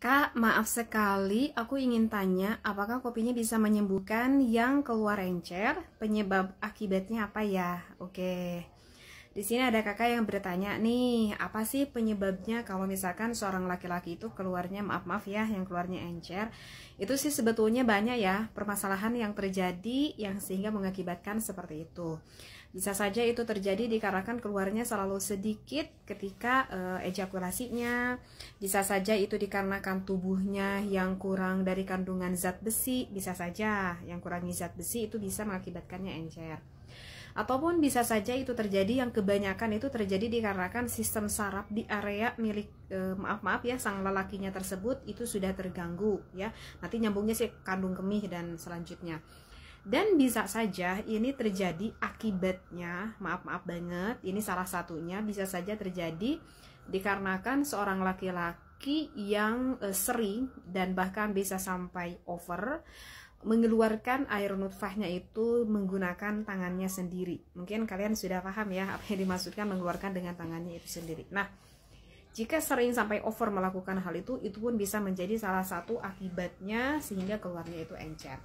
Kak, maaf sekali, aku ingin tanya, apakah kopinya bisa menyembuhkan yang keluar encer? Penyebab akibatnya apa ya? Oke. Okay. Di sini ada kakak yang bertanya nih, apa sih penyebabnya kalau misalkan seorang laki-laki itu keluarnya maaf-maaf ya, yang keluarnya encer. Itu sih sebetulnya banyak ya permasalahan yang terjadi yang sehingga mengakibatkan seperti itu. Bisa saja itu terjadi dikarenakan keluarnya selalu sedikit ketika e, ejakulasinya. Bisa saja itu dikarenakan tubuhnya yang kurang dari kandungan zat besi, bisa saja yang kurangi zat besi itu bisa mengakibatkannya encer. Ataupun bisa saja itu terjadi yang kebanyakan itu terjadi dikarenakan sistem saraf di area milik eh, maaf maaf ya sang lelakinya tersebut itu sudah terganggu ya. Nanti nyambungnya sih kandung kemih dan selanjutnya dan bisa saja ini terjadi akibatnya maaf maaf banget ini salah satunya bisa saja terjadi dikarenakan seorang laki-laki yang e, sering dan bahkan bisa sampai over mengeluarkan air nutfahnya itu menggunakan tangannya sendiri. Mungkin kalian sudah paham ya apa yang dimaksudkan mengeluarkan dengan tangannya itu sendiri. Nah, jika sering sampai over melakukan hal itu, itu pun bisa menjadi salah satu akibatnya sehingga keluarnya itu encer.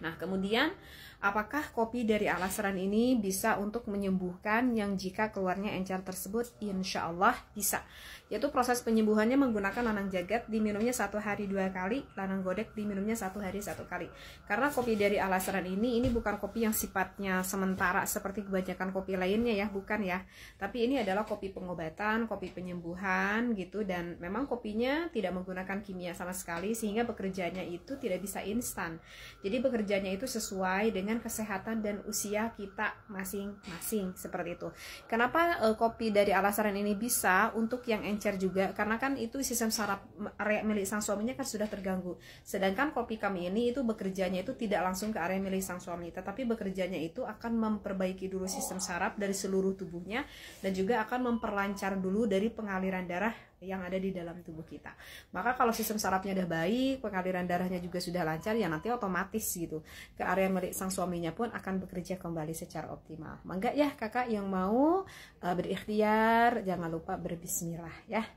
Nah, kemudian apakah kopi dari alasran ini bisa untuk menyembuhkan yang jika keluarnya encer tersebut? Insya Allah bisa. Yaitu proses penyembuhannya menggunakan lanang jagat, diminumnya satu hari dua kali, lanang godek diminumnya satu hari satu kali. Karena kopi dari alasran ini, ini bukan kopi yang sifatnya sementara seperti kebanyakan kopi lainnya ya, bukan ya. Tapi ini adalah kopi pengobatan, kopi penyembuhan gitu, dan memang kopinya tidak menggunakan kimia sama sekali, sehingga bekerjanya itu tidak bisa instan. Jadi bekerja kerjanya itu sesuai dengan kesehatan dan usia kita masing-masing seperti itu. Kenapa uh, kopi dari alasan ini bisa untuk yang encer juga? Karena kan itu sistem saraf area milik sang suaminya kan sudah terganggu. Sedangkan kopi kami ini itu bekerjanya itu tidak langsung ke area milik sang suami, tetapi bekerjanya itu akan memperbaiki dulu sistem saraf dari seluruh tubuhnya dan juga akan memperlancar dulu dari pengaliran darah yang ada di dalam tubuh kita. Maka kalau sistem sarafnya udah baik, pengaliran darahnya juga sudah lancar, ya nanti otomatis gitu ke area milik sang suaminya pun akan bekerja kembali secara optimal. Mangga ya kakak yang mau eh, berikhtiar, jangan lupa berbismillah ya.